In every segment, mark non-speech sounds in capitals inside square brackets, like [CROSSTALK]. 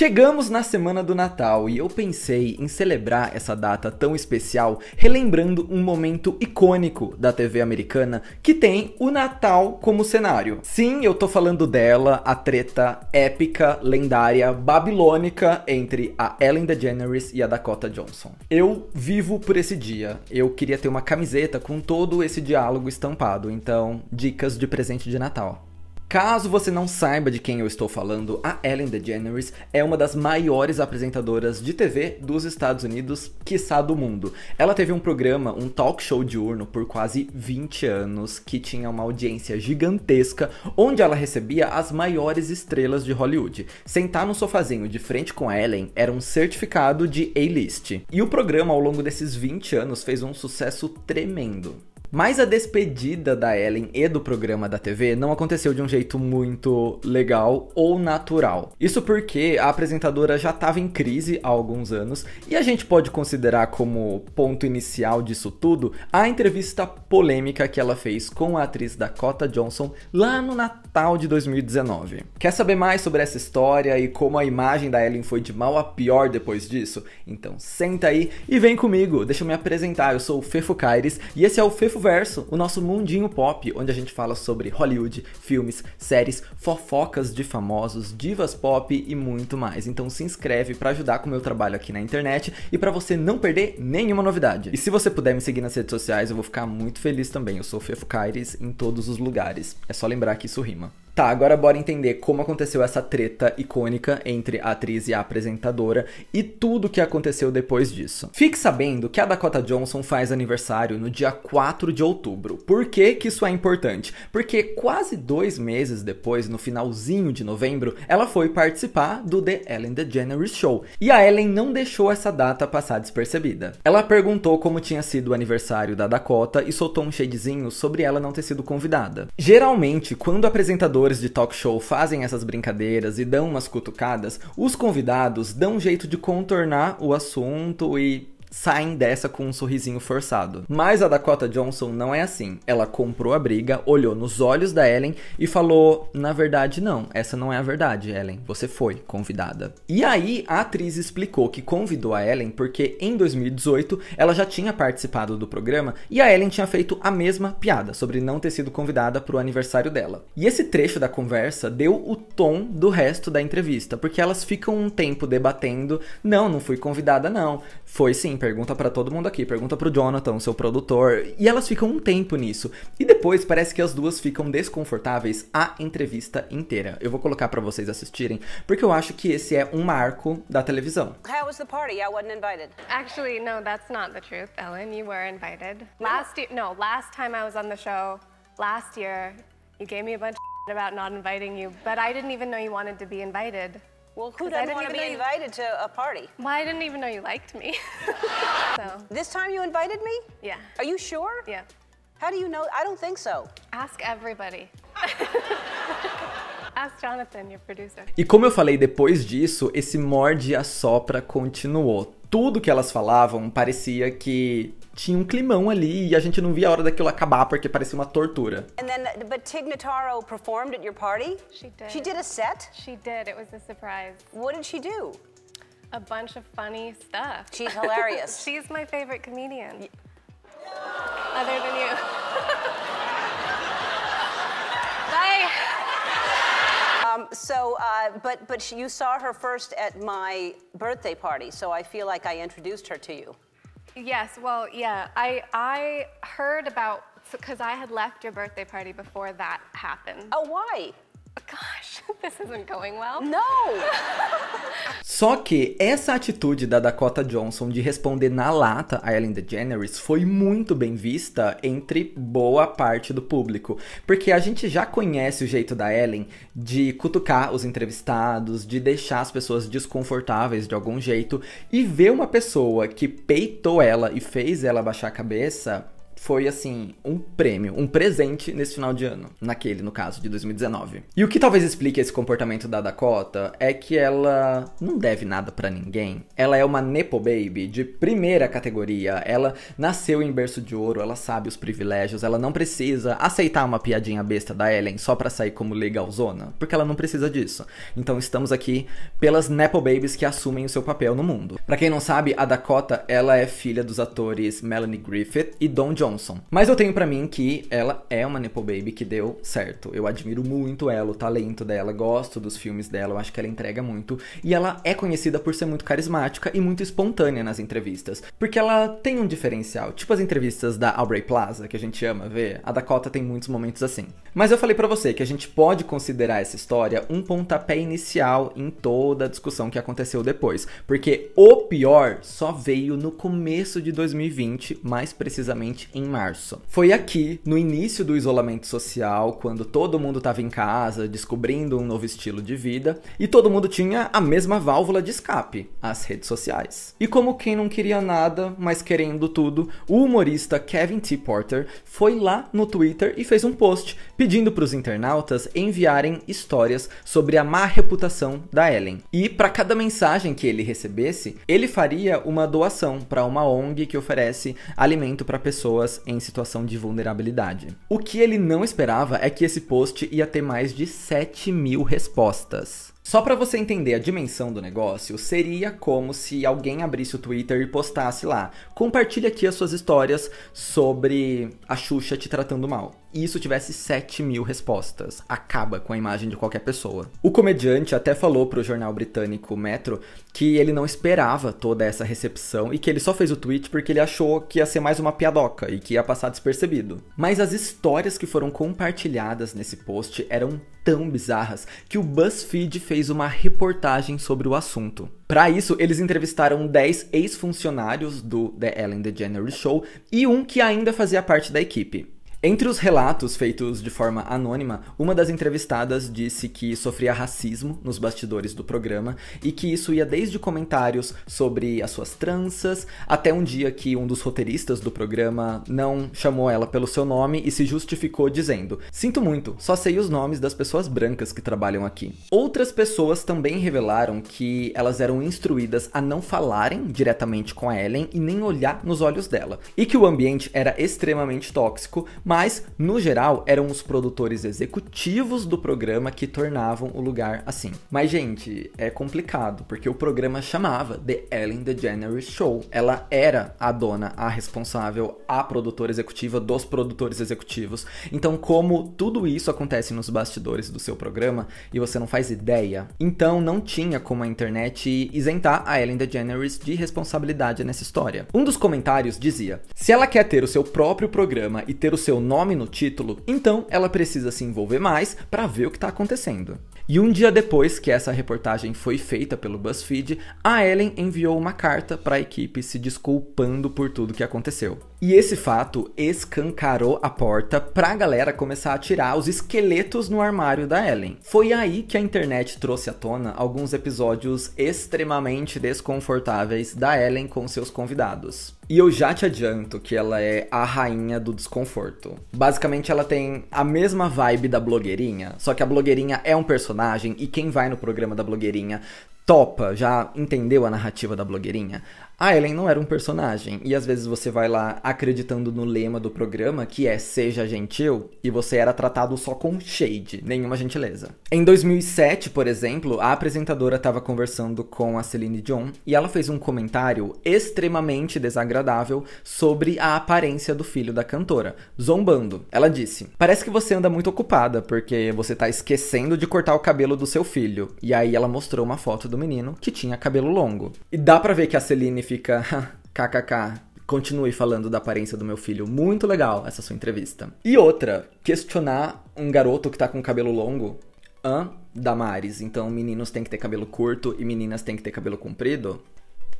Chegamos na semana do Natal e eu pensei em celebrar essa data tão especial relembrando um momento icônico da TV americana que tem o Natal como cenário. Sim, eu tô falando dela, a treta épica, lendária, babilônica entre a Ellen DeGeneres e a Dakota Johnson. Eu vivo por esse dia. Eu queria ter uma camiseta com todo esse diálogo estampado, então dicas de presente de Natal. Caso você não saiba de quem eu estou falando, a Ellen DeGeneres é uma das maiores apresentadoras de TV dos Estados Unidos, quiçá do mundo. Ela teve um programa, um talk show diurno por quase 20 anos, que tinha uma audiência gigantesca, onde ela recebia as maiores estrelas de Hollywood. Sentar no sofazinho de frente com a Ellen era um certificado de A-list. E o programa, ao longo desses 20 anos, fez um sucesso tremendo. Mas a despedida da Ellen e do programa da TV não aconteceu de um jeito muito legal ou natural. Isso porque a apresentadora já estava em crise há alguns anos e a gente pode considerar como ponto inicial disso tudo a entrevista polêmica que ela fez com a atriz Dakota Johnson lá no Natal de 2019. Quer saber mais sobre essa história e como a imagem da Ellen foi de mal a pior depois disso? Então senta aí e vem comigo, deixa eu me apresentar. Eu sou o Fefo Caires e esse é o Fefo Verso, o nosso mundinho pop, onde a gente fala sobre Hollywood, filmes, séries, fofocas de famosos, divas pop e muito mais. Então se inscreve para ajudar com o meu trabalho aqui na internet e para você não perder nenhuma novidade. E se você puder me seguir nas redes sociais, eu vou ficar muito feliz também. Eu sou Fefo em todos os lugares. É só lembrar que isso rima. Tá, agora bora entender como aconteceu essa treta icônica entre a atriz e a apresentadora e tudo o que aconteceu depois disso. Fique sabendo que a Dakota Johnson faz aniversário no dia 4 de outubro. Por que, que isso é importante? Porque quase dois meses depois, no finalzinho de novembro, ela foi participar do The Ellen DeGeneres Show. E a Ellen não deixou essa data passar despercebida. Ela perguntou como tinha sido o aniversário da Dakota e soltou um shadezinho sobre ela não ter sido convidada. Geralmente, quando o apresentador apresentadores de talk show fazem essas brincadeiras e dão umas cutucadas, os convidados dão um jeito de contornar o assunto e saem dessa com um sorrisinho forçado. Mas a Dakota Johnson não é assim. Ela comprou a briga, olhou nos olhos da Ellen e falou: "Na verdade não, essa não é a verdade, Ellen. Você foi convidada". E aí a atriz explicou que convidou a Ellen porque em 2018 ela já tinha participado do programa e a Ellen tinha feito a mesma piada sobre não ter sido convidada para o aniversário dela. E esse trecho da conversa deu o tom do resto da entrevista, porque elas ficam um tempo debatendo: "Não, não fui convidada não. Foi sim, pergunta para todo mundo aqui, pergunta pro Jonathan, seu produtor. E elas ficam um tempo nisso. E depois parece que as duas ficam desconfortáveis a entrevista inteira. Eu vou colocar para vocês assistirem, porque eu acho que esse é um marco da televisão. How was the party? I wasn't invited. Actually, no, that's not the truth, Ellen. You were invited. Last year, no, last time I was on the show, last year, you gave me a bunch of about not inviting you, but I didn't even know you wanted to be invited. Well, who doesn't want to be invited to a party? Well, I didn't even know you liked me. [LAUGHS] so. This time you invited me? Yeah. Are you sure? Yeah. How do you know? I don't think so. Ask everybody. [LAUGHS] Ask Jonathan, your producer. E como eu falei depois disso, esse morde e assopra continuou. Tudo que elas falavam parecia que tinha um climão ali e a gente não via a hora daquilo acabar porque parecia uma tortura. And then but Tig Notaro performed at your party? She did. She did a set? She did. It was a surprise. What did she do? A bunch of funny stuff. She's hilarious. [LAUGHS] She's my favorite comedian. Yeah. Other than you. Um, so, uh, but, but you saw her first at my birthday party, so I feel like I introduced her to you. Yes, well, yeah. I, I heard about, because I had left your birthday party before that happened. Oh, why? gosh, this isn't going well. No! Só que essa atitude da Dakota Johnson de responder na lata a Ellen DeGeneres foi muito bem vista entre boa parte do público, porque a gente já conhece o jeito da Ellen de cutucar os entrevistados, de deixar as pessoas desconfortáveis de algum jeito, e ver uma pessoa que peitou ela e fez ela baixar a cabeça foi assim, um prêmio, um presente nesse final de ano, naquele no caso de 2019. E o que talvez explique esse comportamento da Dakota é que ela não deve nada para ninguém. Ela é uma nepo baby de primeira categoria. Ela nasceu em berço de ouro, ela sabe os privilégios, ela não precisa aceitar uma piadinha besta da Ellen só para sair como legalzona, porque ela não precisa disso. Então estamos aqui pelas nepo babies que assumem o seu papel no mundo. Para quem não sabe, a Dakota, ela é filha dos atores Melanie Griffith e Don Johnson mas eu tenho para mim que ela é uma Nepo Baby que deu certo. Eu admiro muito ela, o talento dela, gosto dos filmes dela, eu acho que ela entrega muito. E ela é conhecida por ser muito carismática e muito espontânea nas entrevistas. Porque ela tem um diferencial. Tipo as entrevistas da Aubrey Plaza, que a gente ama ver, a Dakota tem muitos momentos assim. Mas eu falei para você que a gente pode considerar essa história um pontapé inicial em toda a discussão que aconteceu depois. Porque o pior só veio no começo de 2020, mais precisamente em em março. Foi aqui, no início do isolamento social, quando todo mundo estava em casa, descobrindo um novo estilo de vida, e todo mundo tinha a mesma válvula de escape, as redes sociais. E como quem não queria nada, mas querendo tudo, o humorista Kevin T. Porter foi lá no Twitter e fez um post pedindo para os internautas enviarem histórias sobre a má reputação da Ellen. E para cada mensagem que ele recebesse, ele faria uma doação para uma ONG que oferece alimento para pessoas pessoas em situação de vulnerabilidade. O que ele não esperava é que esse post ia ter mais de 7 mil respostas. Só para você entender a dimensão do negócio, seria como se alguém abrisse o Twitter e postasse lá: compartilhe aqui as suas histórias sobre a Xuxa te tratando mal. E isso tivesse 7 mil respostas. Acaba com a imagem de qualquer pessoa. O comediante até falou pro jornal britânico Metro que ele não esperava toda essa recepção e que ele só fez o tweet porque ele achou que ia ser mais uma piadoca e que ia passar despercebido. Mas as histórias que foram compartilhadas nesse post eram tão bizarras que o BuzzFeed fez fez uma reportagem sobre o assunto. Para isso, eles entrevistaram 10 ex-funcionários do The Ellen DeGeneres Show e um que ainda fazia parte da equipe. Entre os relatos feitos de forma anônima, uma das entrevistadas disse que sofria racismo nos bastidores do programa e que isso ia desde comentários sobre as suas tranças até um dia que um dos roteiristas do programa não chamou ela pelo seu nome e se justificou dizendo: Sinto muito, só sei os nomes das pessoas brancas que trabalham aqui. Outras pessoas também revelaram que elas eram instruídas a não falarem diretamente com a Ellen e nem olhar nos olhos dela, e que o ambiente era extremamente tóxico mas, no geral, eram os produtores executivos do programa que tornavam o lugar assim. Mas, gente, é complicado, porque o programa chamava The Ellen DeGeneres Show. Ela era a dona, a responsável, a produtora executiva dos produtores executivos. Então, como tudo isso acontece nos bastidores do seu programa e você não faz ideia, então não tinha como a internet isentar a Ellen DeGeneres de responsabilidade nessa história. Um dos comentários dizia: se ela quer ter o seu próprio programa e ter o seu nome no título, então ela precisa se envolver mais para ver o que está acontecendo. E um dia depois que essa reportagem foi feita pelo BuzzFeed, a Ellen enviou uma carta para a equipe se desculpando por tudo que aconteceu. E esse fato escancarou a porta para a galera começar a tirar os esqueletos no armário da Ellen. Foi aí que a internet trouxe à tona alguns episódios extremamente desconfortáveis da Ellen com seus convidados. E eu já te adianto que ela é a rainha do desconforto. Basicamente, ela tem a mesma vibe da blogueirinha, só que a blogueirinha é um personagem e quem vai no programa da blogueirinha topa, já entendeu a narrativa da blogueirinha. A Ellen não era um personagem, e às vezes você vai lá acreditando no lema do programa, que é seja gentil, e você era tratado só com shade, nenhuma gentileza. Em 2007, por exemplo, a apresentadora estava conversando com a Celine Dion e ela fez um comentário extremamente desagradável sobre a aparência do filho da cantora, zombando. Ela disse: "Parece que você anda muito ocupada porque você tá esquecendo de cortar o cabelo do seu filho". E aí ela mostrou uma foto do menino, que tinha cabelo longo. E dá para ver que a Celine fica [LAUGHS] kkk, continue falando da aparência do meu filho. Muito legal essa sua entrevista. E outra, questionar um garoto que tá com cabelo longo. Hã? Damares, então meninos têm que ter cabelo curto e meninas têm que ter cabelo comprido?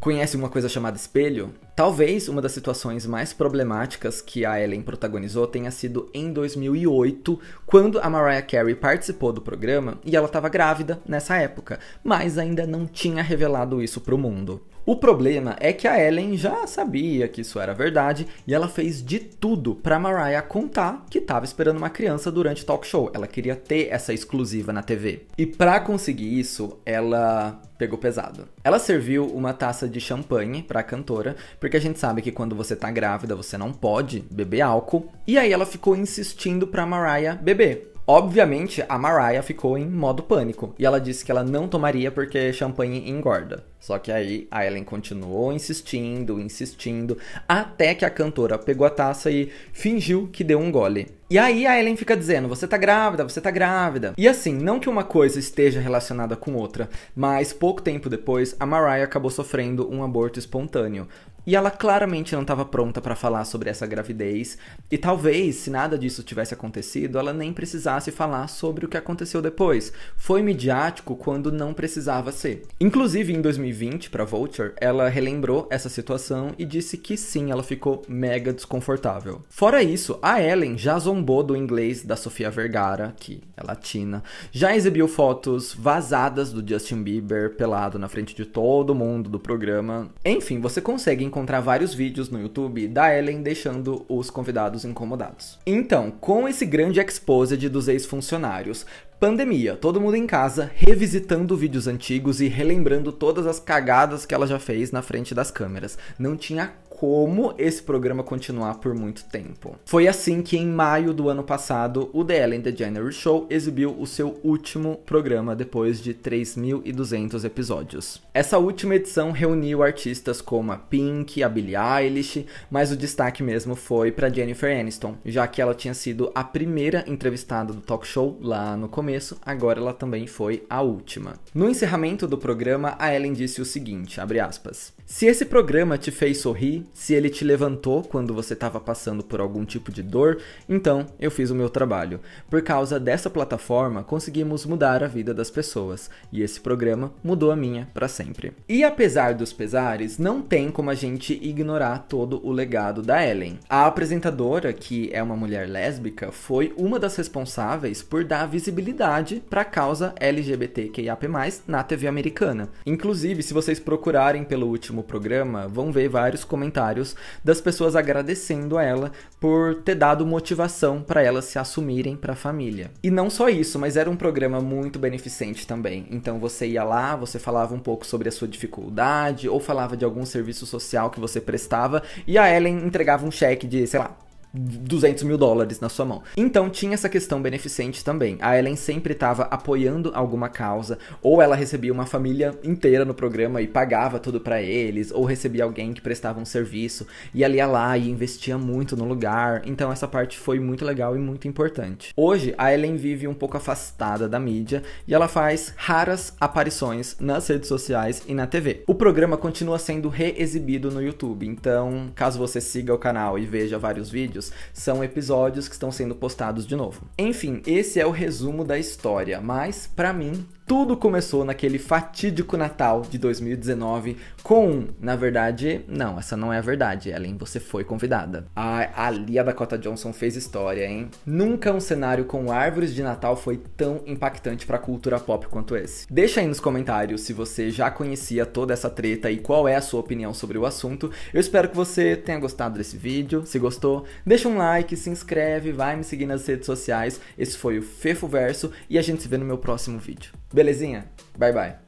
Conhece uma coisa chamada espelho? Talvez uma das situações mais problemáticas que a Ellen protagonizou tenha sido em 2008, quando a Mariah Carey participou do programa e ela estava grávida nessa época, mas ainda não tinha revelado isso para o mundo. O problema é que a Ellen já sabia que isso era verdade e ela fez de tudo para Mariah contar que estava esperando uma criança durante o talk show. Ela queria ter essa exclusiva na TV. E para conseguir isso, ela pegou pesado. Ela serviu uma taça de champanhe para a cantora, porque a gente sabe que quando você tá grávida você não pode beber álcool. E aí ela ficou insistindo para Mariah beber. Obviamente, a Mariah ficou em modo pânico e ela disse que ela não tomaria porque champanhe engorda. Só que aí a Ellen continuou insistindo, insistindo, até que a cantora pegou a taça e fingiu que deu um gole. E aí a Ellen fica dizendo: você tá grávida, você tá grávida. E assim, não que uma coisa esteja relacionada com outra, mas pouco tempo depois a Mariah acabou sofrendo um aborto espontâneo. E ela claramente não estava pronta para falar sobre essa gravidez, e talvez, se nada disso tivesse acontecido, ela nem precisasse falar sobre o que aconteceu depois. Foi midiático quando não precisava ser. Inclusive, em 2020, para Vulture, ela relembrou essa situação e disse que sim, ela ficou mega desconfortável. Fora isso, a Ellen já zombou do inglês da Sofia Vergara, que é latina, já exibiu fotos vazadas do Justin Bieber pelado na frente de todo mundo do programa. Enfim, você consegue encontrar vários vídeos no YouTube da Ellen deixando os convidados incomodados. Então, com esse grande exposed dos ex-funcionários, Pandemia, todo mundo em casa, revisitando vídeos antigos e relembrando todas as cagadas que ela já fez na frente das câmeras. Não tinha como esse programa continuar por muito tempo. Foi assim que em maio do ano passado, o The Ellen DeGeneres Show exibiu o seu último programa depois de 3.200 episódios. Essa última edição reuniu artistas como a Pink, a Billie Eilish, mas o destaque mesmo foi para Jennifer Aniston, já que ela tinha sido a primeira entrevistada do talk show lá no começo, agora ela também foi a última. No encerramento do programa, a Ellen disse o seguinte, abre aspas: "Se esse programa te fez sorrir, se ele te levantou quando você estava passando por algum tipo de dor, então eu fiz o meu trabalho. Por causa dessa plataforma, conseguimos mudar a vida das pessoas e esse programa mudou a minha para sempre. E apesar dos pesares, não tem como a gente ignorar todo o legado da Ellen. A apresentadora, que é uma mulher lésbica, foi uma das responsáveis por dar visibilidade para a causa LGBTQIAP+ na TV americana. Inclusive, se vocês procurarem pelo último programa, vão ver vários comentários comentários das pessoas agradecendo a ela por ter dado motivação para elas se assumirem para a família. E não só isso, mas era um programa muito beneficente também. Então você ia lá, você falava um pouco sobre a sua dificuldade ou falava de algum serviço social que você prestava e a Ellen entregava um cheque de, sei lá, 200 mil dólares na sua mão. Então tinha essa questão beneficente também. A Ellen sempre estava apoiando alguma causa, ou ela recebia uma família inteira no programa e pagava tudo para eles, ou recebia alguém que prestava um serviço e ali ia lá e investia muito no lugar. Então essa parte foi muito legal e muito importante. Hoje a Ellen vive um pouco afastada da mídia e ela faz raras aparições nas redes sociais e na TV. O programa continua sendo reexibido no YouTube, então caso você siga o canal e veja vários vídeos são episódios que estão sendo postados de novo. Enfim, esse é o resumo da história, mas para mim tudo começou naquele fatídico Natal de 2019 com, na verdade, não, essa não é a verdade, Ellen, você foi convidada. A, ali a Dakota Johnson fez história, hein? Nunca um cenário com árvores de Natal foi tão impactante pra cultura pop quanto esse. Deixa aí nos comentários se você já conhecia toda essa treta e qual é a sua opinião sobre o assunto. Eu espero que você tenha gostado desse vídeo. Se gostou, deixa um like, se inscreve, vai me seguir nas redes sociais. Esse foi o Fefo Verso e a gente se vê no meu próximo vídeo. Belezinha? Bye bye.